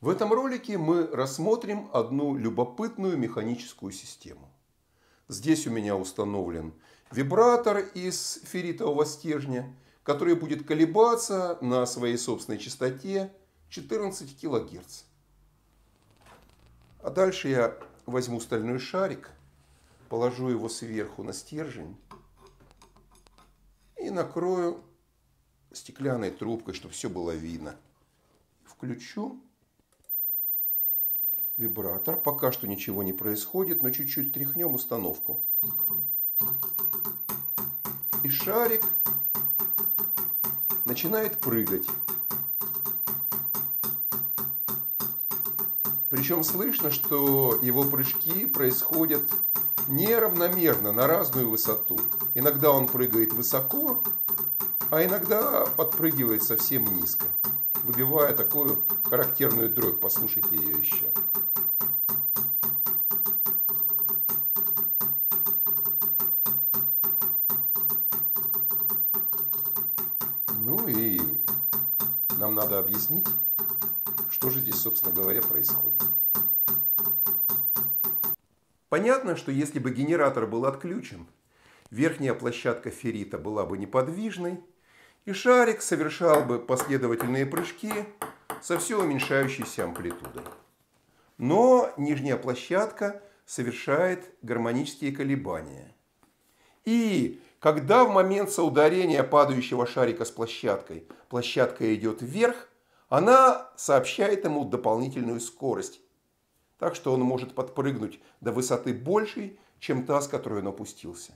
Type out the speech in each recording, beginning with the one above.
В этом ролике мы рассмотрим одну любопытную механическую систему. Здесь у меня установлен вибратор из ферритового стержня – которое будет колебаться на своей собственной частоте 14 кГц. А дальше я возьму стальной шарик, положу его сверху на стержень и накрою стеклянной трубкой, чтобы все было видно. Включу вибратор. Пока что ничего не происходит, но чуть-чуть тряхнем установку. И шарик начинает прыгать. Причем слышно, что его прыжки происходят неравномерно на разную высоту. Иногда он прыгает высоко, а иногда подпрыгивает совсем низко, выбивая такую характерную дробь. Послушайте ее еще. надо объяснить, что же здесь, собственно говоря, происходит. Понятно, что если бы генератор был отключен, верхняя площадка феррита была бы неподвижной, и шарик совершал бы последовательные прыжки со все уменьшающейся амплитудой. Но нижняя площадка совершает гармонические колебания. И когда в момент соударения падающего шарика с площадкой площадка идет вверх, она сообщает ему дополнительную скорость. Так что он может подпрыгнуть до высоты большей, чем та, с которой он опустился.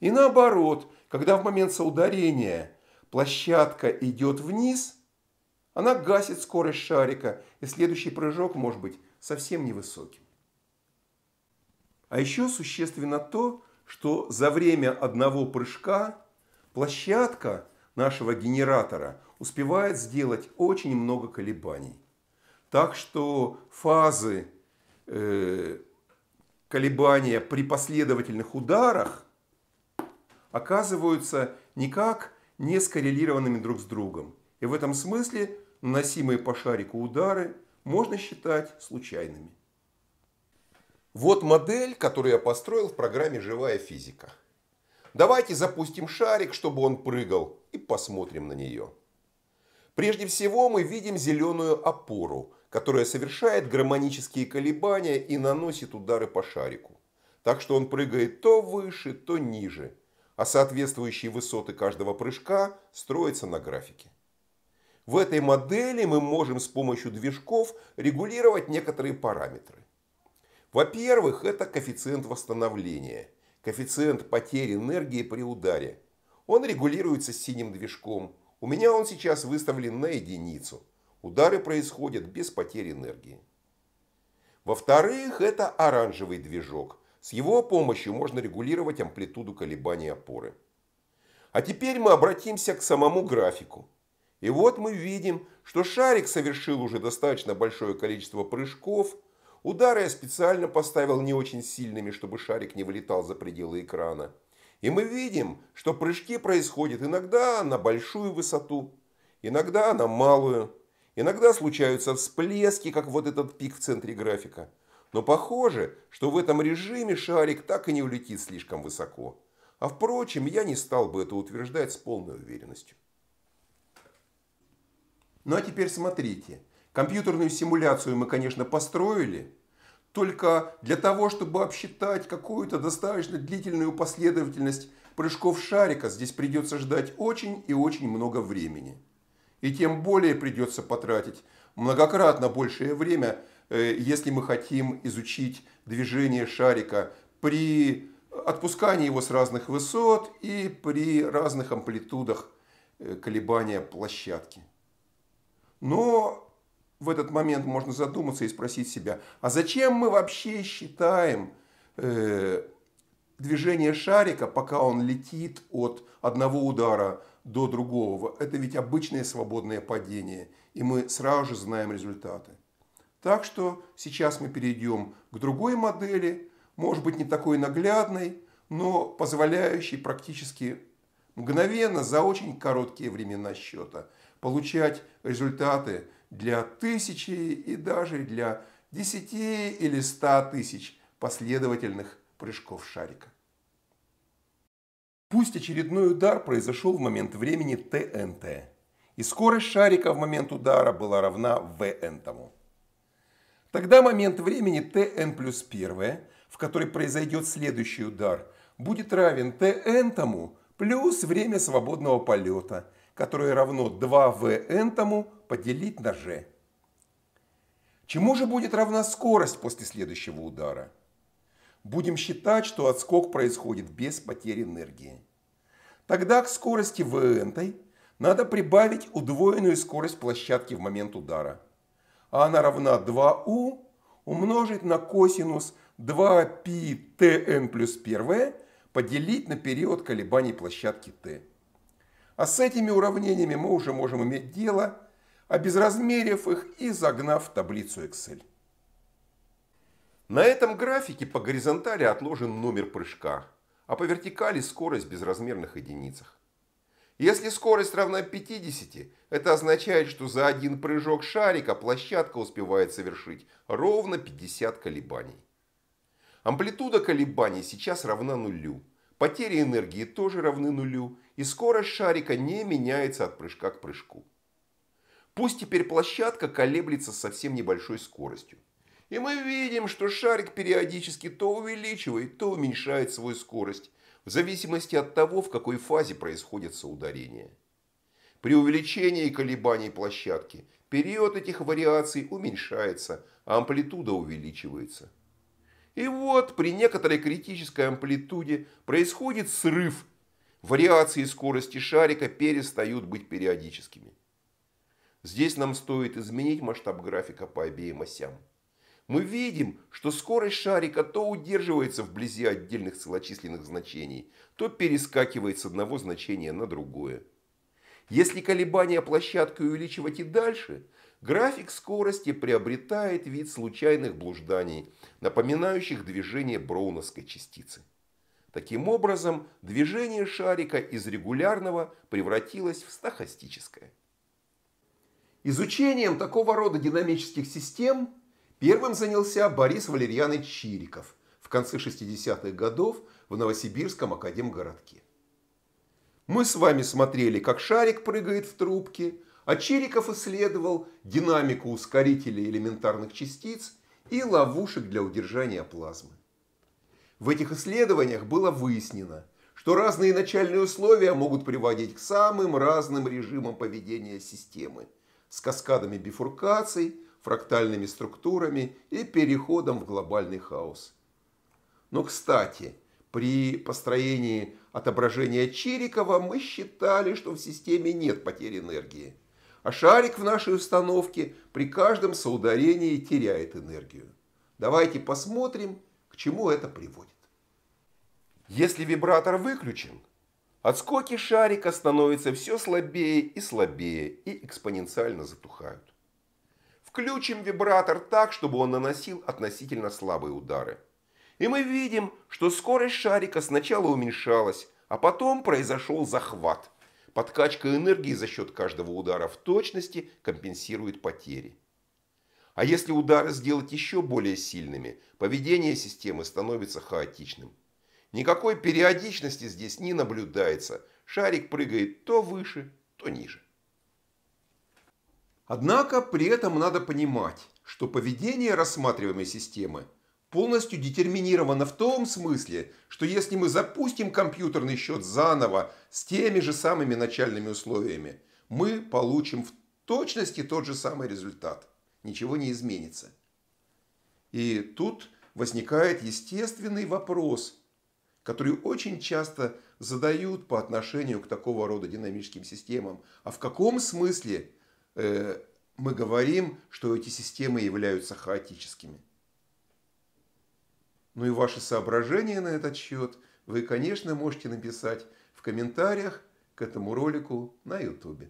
И наоборот, когда в момент соударения площадка идет вниз, она гасит скорость шарика, и следующий прыжок может быть совсем невысоким. А еще существенно то, что за время одного прыжка площадка нашего генератора успевает сделать очень много колебаний. Так что фазы э, колебания при последовательных ударах оказываются никак не скоррелированными друг с другом. И в этом смысле наносимые по шарику удары можно считать случайными. Вот модель, которую я построил в программе «Живая физика». Давайте запустим шарик, чтобы он прыгал, и посмотрим на нее. Прежде всего мы видим зеленую опору, которая совершает гармонические колебания и наносит удары по шарику. Так что он прыгает то выше, то ниже, а соответствующие высоты каждого прыжка строятся на графике. В этой модели мы можем с помощью движков регулировать некоторые параметры. Во-первых, это коэффициент восстановления, коэффициент потери энергии при ударе. Он регулируется синим движком. У меня он сейчас выставлен на единицу. Удары происходят без потери энергии. Во-вторых, это оранжевый движок. С его помощью можно регулировать амплитуду колебаний опоры. А теперь мы обратимся к самому графику. И вот мы видим, что шарик совершил уже достаточно большое количество прыжков – Удары я специально поставил не очень сильными, чтобы шарик не вылетал за пределы экрана. И мы видим, что прыжки происходят иногда на большую высоту, иногда на малую, иногда случаются всплески, как вот этот пик в центре графика. Но похоже, что в этом режиме шарик так и не улетит слишком высоко. А впрочем, я не стал бы это утверждать с полной уверенностью. Ну а теперь смотрите. Компьютерную симуляцию мы, конечно, построили, только для того, чтобы обсчитать какую-то достаточно длительную последовательность прыжков шарика, здесь придется ждать очень и очень много времени. И тем более придется потратить многократно большее время, э, если мы хотим изучить движение шарика при отпускании его с разных высот и при разных амплитудах э, колебания площадки. Но в этот момент можно задуматься и спросить себя, а зачем мы вообще считаем э, движение шарика, пока он летит от одного удара до другого? Это ведь обычное свободное падение, и мы сразу же знаем результаты. Так что сейчас мы перейдем к другой модели, может быть не такой наглядной, но позволяющей практически мгновенно за очень короткие времена счета, получать результаты для тысячи и даже для десяти или ста тысяч последовательных прыжков шарика. Пусть очередной удар произошел в момент времени ТНТ, и скорость шарика в момент удара была равна ВН тому. Тогда момент времени ТН плюс 1, в который произойдет следующий удар, будет равен ТН тому плюс время свободного полета, которое равно 2 v_n тому поделить на g. Чему же будет равна скорость после следующего удара? Будем считать, что отскок происходит без потери энергии. Тогда к скорости vn надо прибавить удвоенную скорость площадки в момент удара. А она равна 2u умножить на косинус 2πtn плюс 1 поделить на период колебаний площадки t. А с этими уравнениями мы уже можем иметь дело, обезразмерив их и загнав в таблицу Excel. На этом графике по горизонтали отложен номер прыжка, а по вертикали скорость в безразмерных единицах. Если скорость равна 50, это означает, что за один прыжок шарика площадка успевает совершить ровно 50 колебаний. Амплитуда колебаний сейчас равна нулю. Потери энергии тоже равны нулю, и скорость шарика не меняется от прыжка к прыжку. Пусть теперь площадка колеблется с совсем небольшой скоростью. И мы видим, что шарик периодически то увеличивает, то уменьшает свою скорость, в зависимости от того, в какой фазе происходит соударение. При увеличении колебаний площадки период этих вариаций уменьшается, а амплитуда увеличивается – и вот при некоторой критической амплитуде происходит срыв. Вариации скорости шарика перестают быть периодическими. Здесь нам стоит изменить масштаб графика по обеим осям. Мы видим, что скорость шарика то удерживается вблизи отдельных целочисленных значений, то перескакивает с одного значения на другое. Если колебания площадки увеличивать и дальше, график скорости приобретает вид случайных блужданий, напоминающих движение броуновской частицы. Таким образом, движение шарика из регулярного превратилось в стахастическое. Изучением такого рода динамических систем первым занялся Борис Валерьянович Чириков в конце 60-х годов в Новосибирском академгородке. Мы с вами смотрели, как шарик прыгает в трубке, а Чириков исследовал динамику ускорителей элементарных частиц и ловушек для удержания плазмы. В этих исследованиях было выяснено, что разные начальные условия могут приводить к самым разным режимам поведения системы с каскадами бифуркаций, фрактальными структурами и переходом в глобальный хаос. Но, кстати, при построении отображения Чирикова, мы считали, что в системе нет потери энергии. А шарик в нашей установке при каждом соударении теряет энергию. Давайте посмотрим, к чему это приводит. Если вибратор выключен, отскоки шарика становятся все слабее и слабее и экспоненциально затухают. Включим вибратор так, чтобы он наносил относительно слабые удары. И мы видим, что скорость шарика сначала уменьшалась, а потом произошел захват. Подкачка энергии за счет каждого удара в точности компенсирует потери. А если удары сделать еще более сильными, поведение системы становится хаотичным. Никакой периодичности здесь не наблюдается. Шарик прыгает то выше, то ниже. Однако при этом надо понимать, что поведение рассматриваемой системы полностью детерминировано в том смысле, что если мы запустим компьютерный счет заново с теми же самыми начальными условиями, мы получим в точности тот же самый результат. Ничего не изменится. И тут возникает естественный вопрос, который очень часто задают по отношению к такого рода динамическим системам. А в каком смысле э, мы говорим, что эти системы являются хаотическими? Ну и ваши соображения на этот счет вы, конечно, можете написать в комментариях к этому ролику на YouTube.